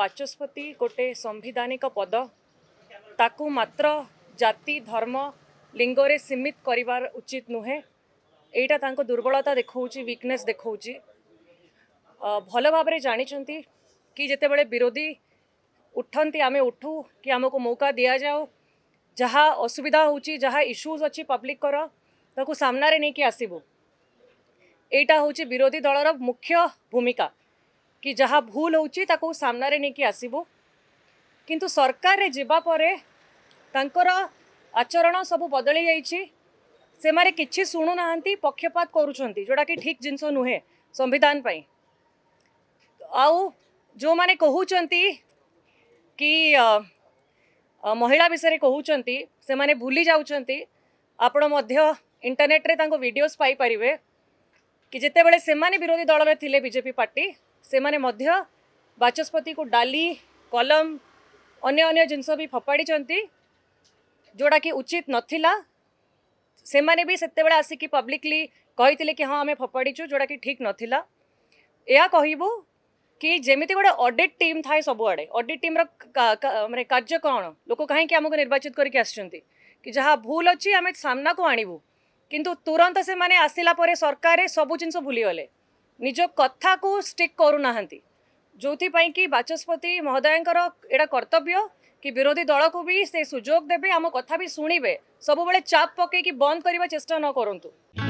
बाचस्पति गोटे संविधानिक पद ताकु मात्र जाति धर्म लिंगरे सीमित कर उचित नुहे यहाँ दुर्बलता देखा विकने देखा भल भाव जानी कि जितेबले विरोधी उठती आम उठू कि आम को मौका दि जाऊ जहाँ असुविधा होश्यूज अच्छी पब्लिक कर ताकू सामने नहीं कि आसबू यहाँ हूँ विरोधी दलर मुख्य भूमिका कि जहाँ भूल होने की आसबु किंतु सरकार रे जीवापर तर आचरण सब बदली जाइए से मैंने किसी शुणु ना पक्षपात करोटा कि ठीक जिनस नुहे संविधान पर जो मैंने मैंने कि महिला विषय से माने भूली जाऊँ आपण इंटरनेट रे वीडियोस पाई पारे कि जिते बड़े से विरोधी दल रे थिले बीजेपी पार्टी से मैंने बाचस्पति को डाली कलम अन्य अन्य जिनस भी फोपाड़ी जोड़ा कि उचित नाला से मैंने भी सेत आसिक पब्लिकली कही कि हाँ आम फोपाड़ी जोड़ा कि ठीक नाला या कहबू कि जमी गोटे अडिट टीम थाए सबुआड़े अडिट टीम मैंने कार्य कौन लोक कहीं आमको निर्वाचित करके आसा भूल अच्छी आम सामना को आणबू कितु तुरंत से मैंने आसला सरकार सब जिन भूलीगले ନିଜ କଥାକୁ ଷ୍ଟିକ୍ କରୁନାହାନ୍ତି ଯେଉଁଥିପାଇଁ କି ବାଚସ୍ପତି ମହୋଦୟଙ୍କର ଏଇଟା କର୍ତ୍ତବ୍ୟ କି ବିରୋଧୀ ଦଳକୁ ବି ସେ ସୁଯୋଗ ଦେବେ ଆମ କଥା ବି ଶୁଣିବେ ସବୁବେଳେ ଚାପ୍ ପକେଇକି ବନ୍ଦ କରିବା ଚେଷ୍ଟା ନ କରନ୍ତୁ